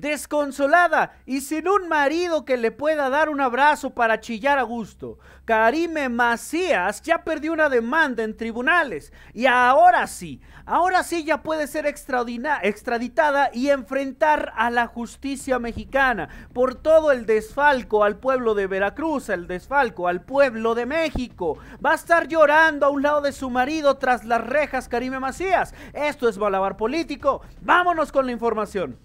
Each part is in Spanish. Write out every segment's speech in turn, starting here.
desconsolada y sin un marido que le pueda dar un abrazo para chillar a gusto. Karime Macías ya perdió una demanda en tribunales y ahora sí, ahora sí ya puede ser extraditada y enfrentar a la justicia mexicana por todo el desfalco al pueblo de Veracruz, el desfalco al pueblo de México. Va a estar llorando a un lado de su marido tras las rejas Karime Macías. Esto es Balabar Político. Vámonos con la información.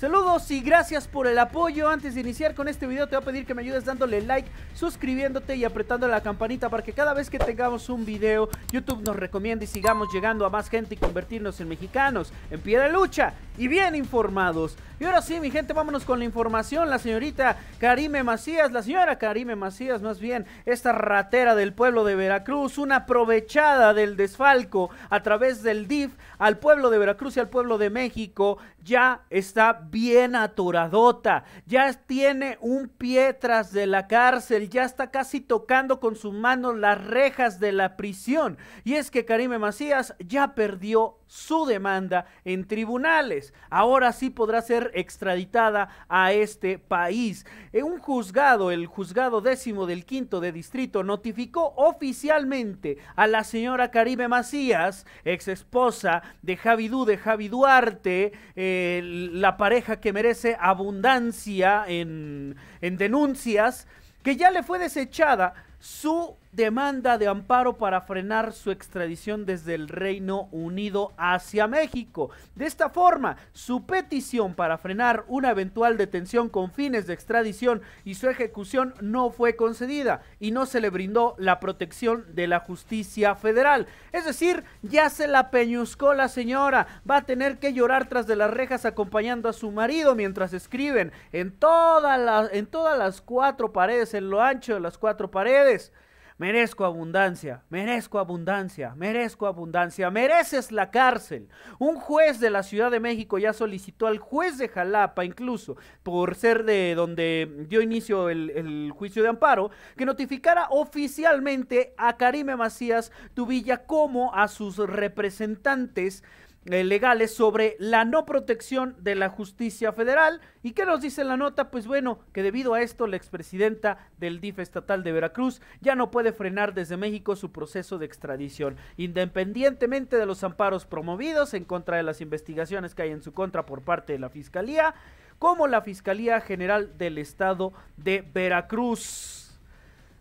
Saludos y gracias por el apoyo. Antes de iniciar con este video te voy a pedir que me ayudes dándole like, suscribiéndote y apretando la campanita para que cada vez que tengamos un video YouTube nos recomiende y sigamos llegando a más gente y convertirnos en mexicanos en pie de lucha y bien informados. Y ahora sí, mi gente, vámonos con la información. La señorita Karime Macías, la señora Karime Macías, más bien, esta ratera del pueblo de Veracruz, una aprovechada del desfalco a través del DIF al pueblo de Veracruz y al pueblo de México, ya está bien atoradota, ya tiene un pie tras de la cárcel, ya está casi tocando con su mano las rejas de la prisión. Y es que Karime Macías ya perdió su demanda en tribunales. Ahora sí podrá ser extraditada a este país. En un juzgado, el juzgado décimo del quinto de distrito, notificó oficialmente a la señora Caribe Macías, ex esposa de Javidú de Javi Duarte, eh, la pareja que merece abundancia en denuncias, que ya le fue desechada su demanda de amparo para frenar su extradición desde el Reino Unido hacia México. De esta forma, su petición para frenar una eventual detención con fines de extradición y su ejecución no fue concedida y no se le brindó la protección de la justicia federal. Es decir, ya se la peñuscó la señora, va a tener que llorar tras de las rejas acompañando a su marido mientras escriben en, en todas las cuatro paredes, en lo ancho de las cuatro paredes. Merezco abundancia, merezco abundancia, merezco abundancia, mereces la cárcel. Un juez de la Ciudad de México ya solicitó al juez de Jalapa, incluso por ser de donde dio inicio el, juicio de amparo, que notificara oficialmente a Karime Macías Tubilla como a sus representantes eh, legales sobre la no protección de la justicia federal. ¿Y qué nos dice la nota? Pues bueno, que debido a esto la expresidenta del DIF estatal de Veracruz ya no puede frenar desde México su proceso de extradición, independientemente de los amparos promovidos en contra de las investigaciones que hay en su contra por parte de la Fiscalía, como la Fiscalía General del Estado de Veracruz.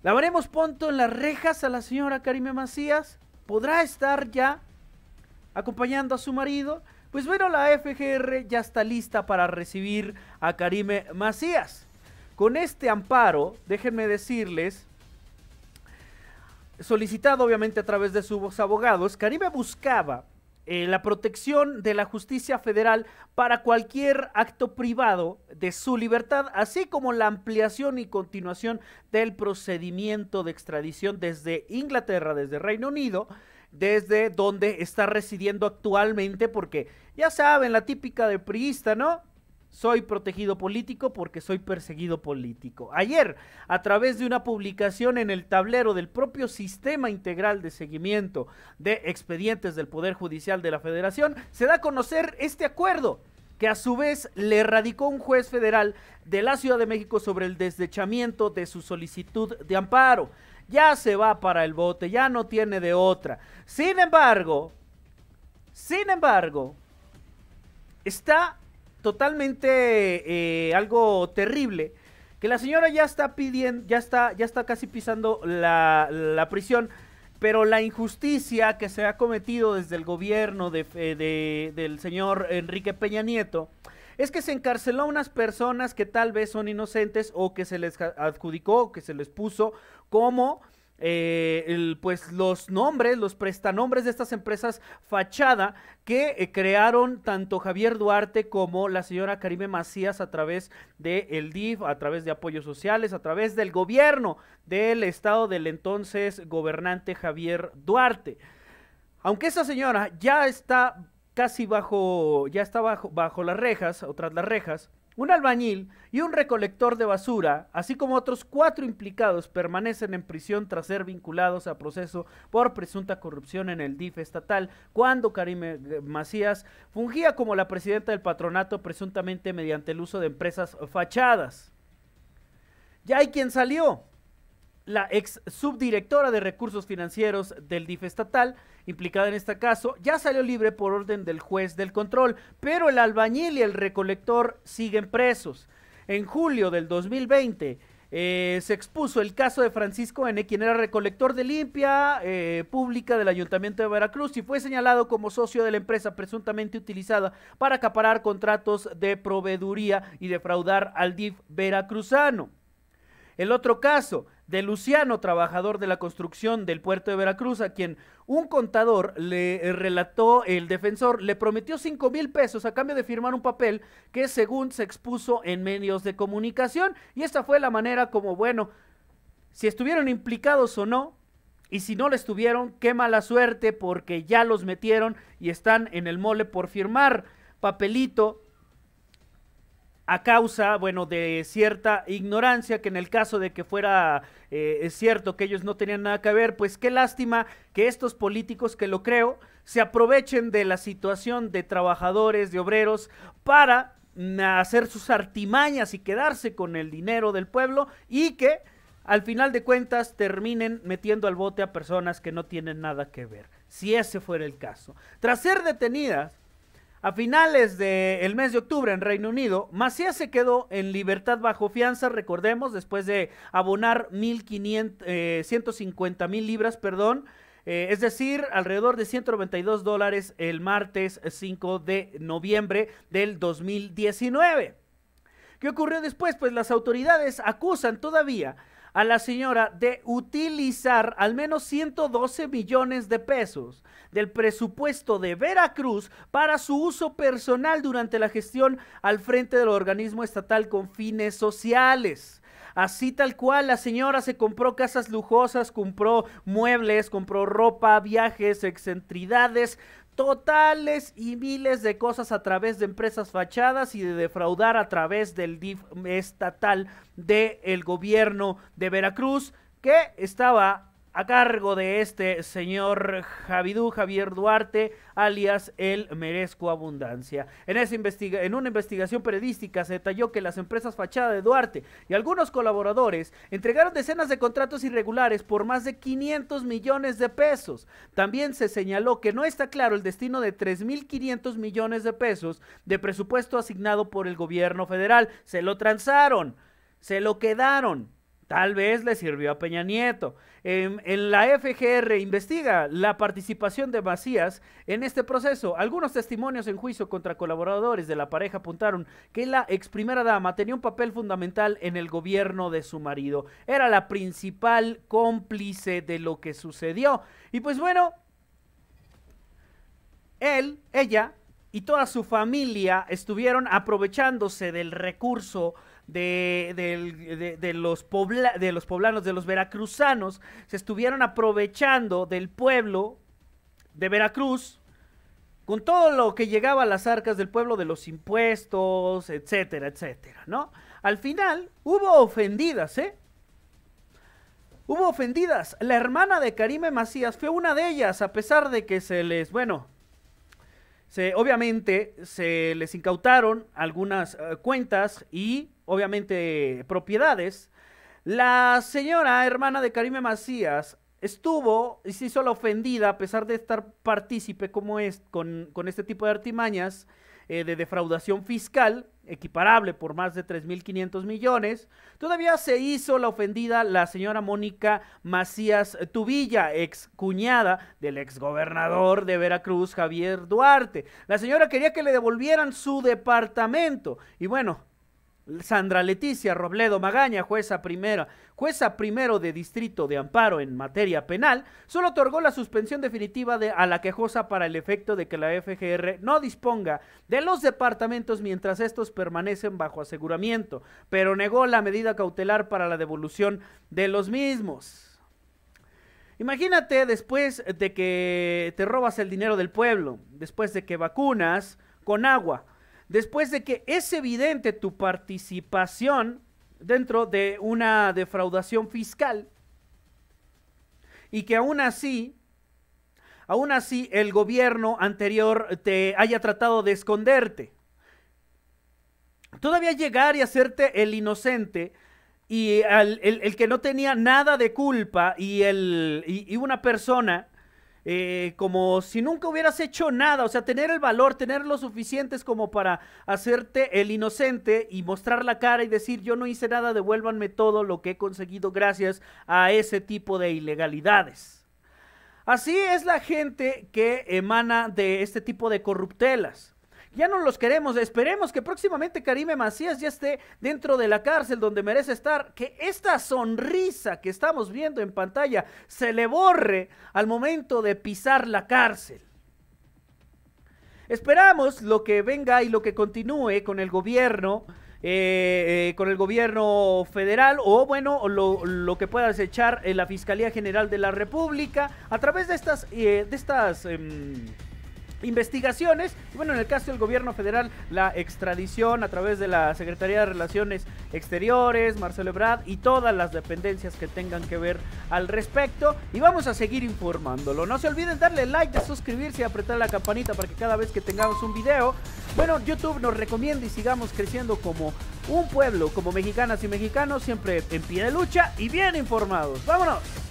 ¿La veremos pronto en las rejas a la señora Karime Macías? ¿Podrá estar ya acompañando a su marido. Pues bueno, la FGR ya está lista para recibir a Karime Macías. Con este amparo, déjenme decirles, solicitado obviamente a través de sus abogados, Karime buscaba eh, la protección de la justicia federal para cualquier acto privado de su libertad, así como la ampliación y continuación del procedimiento de extradición desde Inglaterra, desde Reino Unido, desde donde está residiendo actualmente, porque ya saben, la típica de priista, ¿no? Soy protegido político porque soy perseguido político. Ayer, a través de una publicación en el tablero del propio Sistema Integral de Seguimiento de Expedientes del Poder Judicial de la Federación, se da a conocer este acuerdo que a su vez le radicó un juez federal de la Ciudad de México sobre el desdechamiento de su solicitud de amparo ya se va para el bote, ya no tiene de otra. Sin embargo, sin embargo, está totalmente eh, algo terrible que la señora ya está pidiendo, ya está, ya está casi pisando la, prisión, pero la injusticia que se ha cometido desde el gobierno de, eh, del señor Enrique Peña Nieto es que se encarceló a unas personas que tal vez son inocentes o que se les adjudicó que se les puso como... Eh, pues los nombres, los prestanombres de estas empresas fachada que eh, crearon tanto Javier Duarte como la señora Karime Macías a través de el DIF, a través de apoyos sociales, a través del gobierno del estado del entonces gobernante Javier Duarte. Aunque esa señora ya está casi bajo, ya está bajo, las rejas o tras las rejas, un albañil y un recolector de basura, así como otros cuatro implicados, permanecen en prisión tras ser vinculados a proceso por presunta corrupción en el DIF estatal, cuando Karim eh, Macías fungía como la presidenta del patronato presuntamente mediante el uso de empresas fachadas. Ya hay quien salió, la ex subdirectora de recursos financieros del DIF estatal, implicada en este caso, ya salió libre por orden del juez del control, pero el albañil y el recolector siguen presos. En julio del 2020 eh, se expuso el caso de Francisco N., quien era recolector de limpia eh, pública del Ayuntamiento de Veracruz y fue señalado como socio de la empresa presuntamente utilizada para acaparar contratos de proveeduría y defraudar al DIF veracruzano. El otro caso de Luciano, trabajador de la construcción del puerto de Veracruz, a quien un contador le relató el defensor, le prometió cinco mil pesos a cambio de firmar un papel que según se expuso en medios de comunicación. Y esta fue la manera como, bueno, si estuvieron implicados o no, y si no lo estuvieron, qué mala suerte porque ya los metieron y están en el mole por firmar papelito a causa, bueno, de cierta ignorancia, que en el caso de que fuera eh, es cierto que ellos no tenían nada que ver, pues qué lástima que estos políticos, que lo creo, se aprovechen de la situación de trabajadores, de obreros, para hacer sus artimañas y quedarse con el dinero del pueblo y que al final de cuentas terminen metiendo al bote a personas que no tienen nada que ver, si ese fuera el caso. Tras ser detenidas, a finales del mes de octubre en Reino Unido, Macías se quedó en libertad bajo fianza, recordemos, después de abonar 1.500, 150 eh, mil libras, perdón, eh, es decir, alrededor de 192 dólares el martes 5 eh, de noviembre del 2019. ¿Qué ocurrió después? Pues las autoridades acusan todavía a la señora de utilizar al menos 112 millones de pesos del presupuesto de Veracruz para su uso personal durante la gestión al frente del organismo estatal con fines sociales. Así tal cual, la señora se compró casas lujosas, compró muebles, compró ropa, viajes, excentridades, totales y miles de cosas a través de empresas fachadas y de defraudar a través del DIF estatal del el gobierno de Veracruz que estaba a cargo de este señor Javidú Javier Duarte, alias El Merezco Abundancia. En, en una investigación periodística se detalló que las empresas fachada de Duarte y algunos colaboradores entregaron decenas de contratos irregulares por más de 500 millones de pesos. También se señaló que no está claro el destino de 3.500 millones de pesos de presupuesto asignado por el gobierno federal. Se lo transaron, se lo quedaron. Tal vez le sirvió a Peña Nieto. Em, en, la FGR investiga la participación de Macías en este proceso. Algunos testimonios en juicio contra colaboradores de la pareja apuntaron que la ex primera dama tenía un papel fundamental en el gobierno de su marido. Era la principal cómplice de lo que sucedió. Y pues bueno, él, ella y toda su familia estuvieron aprovechándose del recurso de, los de los poblanos, de los veracruzanos, se estuvieron aprovechando del pueblo de Veracruz con todo lo que llegaba a las arcas del pueblo de los impuestos, etcétera, etcétera, ¿no? Al final hubo ofendidas, ¿eh? Hubo ofendidas. La hermana de Karime Macías fue una de ellas, a pesar de que se les, bueno, obviamente se les incautaron algunas eh, cuentas y obviamente propiedades. La señora hermana de Karime Macías estuvo y se hizo la ofendida a pesar de estar partícipe como es con, este tipo de artimañas eh, de defraudación fiscal equiparable por más de 3.500 millones. Todavía se hizo la ofendida la señora Mónica Macías Tubilla, ex cuñada del gobernador de Veracruz, Javier Duarte. La señora quería que le devolvieran su departamento y bueno, Sandra Leticia Robledo Magaña, jueza primera, jueza primero de distrito de amparo en materia penal, solo otorgó la suspensión definitiva de, a la quejosa para el efecto de que la FGR no disponga de los departamentos mientras estos permanecen bajo aseguramiento, pero negó la medida cautelar para la devolución de los mismos. Imagínate después de que te robas el dinero del pueblo, después de que vacunas con agua, después de que es evidente tu participación dentro de una defraudación fiscal y que aún así, aún así el gobierno anterior te haya tratado de esconderte. Todavía llegar y hacerte el inocente y el, que no tenía nada de culpa y, el, y una persona eh, como si nunca hubieras hecho nada, o sea, tener el valor, tener lo suficientes como para hacerte el inocente y mostrar la cara y decir yo no hice nada, devuélvanme todo lo que he conseguido gracias a ese tipo de ilegalidades. Así es la gente que emana de este tipo de corruptelas ya no los queremos. Esperemos que próximamente Karime Macías ya esté dentro de la cárcel donde merece estar. Que esta sonrisa que estamos viendo en pantalla se le borre al momento de pisar la cárcel. Esperamos lo que venga y lo que continúe con el gobierno. Eh, eh, con el gobierno federal o bueno, lo, que pueda desechar en eh, la Fiscalía General de la República a través de estas, de estas em, investigaciones. bueno, en el caso del gobierno federal, la extradición a través de la Secretaría de Relaciones Exteriores, Marcelo Ebrard y todas las dependencias que tengan que ver al respecto. Y vamos a seguir informándolo. No se olviden darle like, de suscribirse y apretar la campanita para que cada vez que tengamos un video, bueno, YouTube nos recomienda y sigamos creciendo como un pueblo, como mexicanas y mexicanos, siempre en pie de lucha y bien informados. ¡Vámonos!